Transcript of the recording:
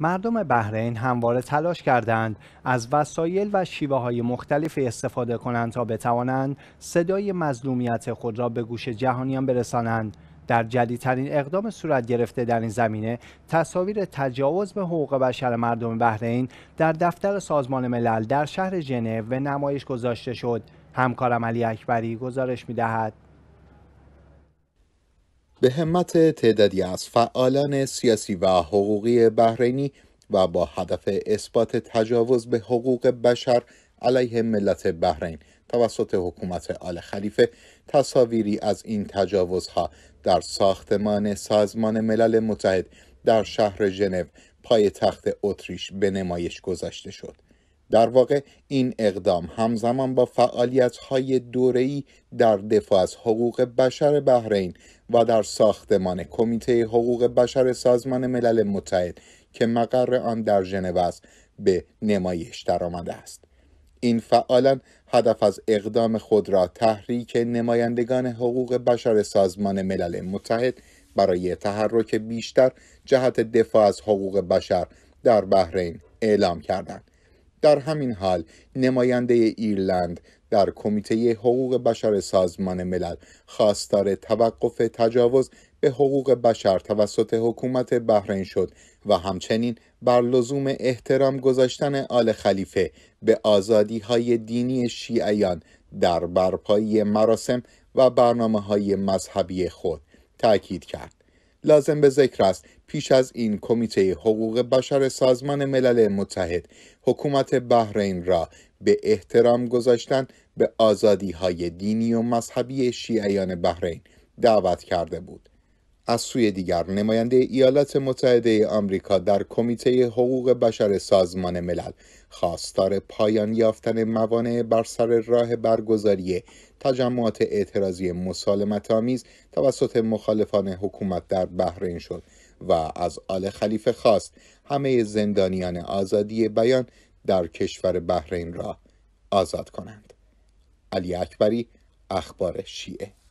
مردم بحرین همواره تلاش کردند از وسایل و شیوه های مختلفی استفاده کنند تا بتوانند صدای مظلومیت خود را به گوش جهانیان برسانند در جدیدترین اقدام صورت گرفته در این زمینه تصاویر تجاوز به حقوق بشر مردم بحرین در دفتر سازمان ملل در شهر ژنو به نمایش گذاشته شد همکارم علی اکبری گزارش می‌دهد به همت تعدادی از فعالان سیاسی و حقوقی بحرینی و با هدف اثبات تجاوز به حقوق بشر علیه ملت بحرین توسط حکومت آل خلیفه تصاویری از این تجاوزها در ساختمان سازمان ملل متحد در شهر ژنو تخت اتریش به نمایش گذاشته شد در واقع این اقدام همزمان با فعالیت های دوره‌ای در دفاع از حقوق بشر بحرین و در ساختمان کمیته حقوق بشر سازمان ملل متحد که مقر آن در ژنو است به نمایش درآمده است این فعالان هدف از اقدام خود را تحریک نمایندگان حقوق بشر سازمان ملل متحد برای تحرک بیشتر جهت دفاع از حقوق بشر در بحرین اعلام کردند در همین حال نماینده ایرلند در کمیته حقوق بشر سازمان ملل خواستار توقف تجاوز به حقوق بشر توسط حکومت بحرین شد و همچنین بر لزوم احترام گذاشتن آل خلیفه به آزادی های دینی شیعیان در برپایی مراسم و برنامه های مذهبی خود تاکید کرد. لازم به ذکر است پیش از این کمیته حقوق بشر سازمان ملل متحد حکومت بحرین را به احترام گذاشتن به آزادی های دینی و مذهبی شیعیان بحرین دعوت کرده بود از سوی دیگر نماینده ایالات متحده آمریکا در کمیته حقوق بشر سازمان ملل خواستار پایان یافتن موانع بر سر راه برگزاری تجمعات اعتراضی مسالمت آمیز توسط مخالفان حکومت در بحرین شد و از آل خلیفه خواست همه زندانیان آزادی بیان در کشور بحرین را آزاد کنند علی اکبری اخبار شیعه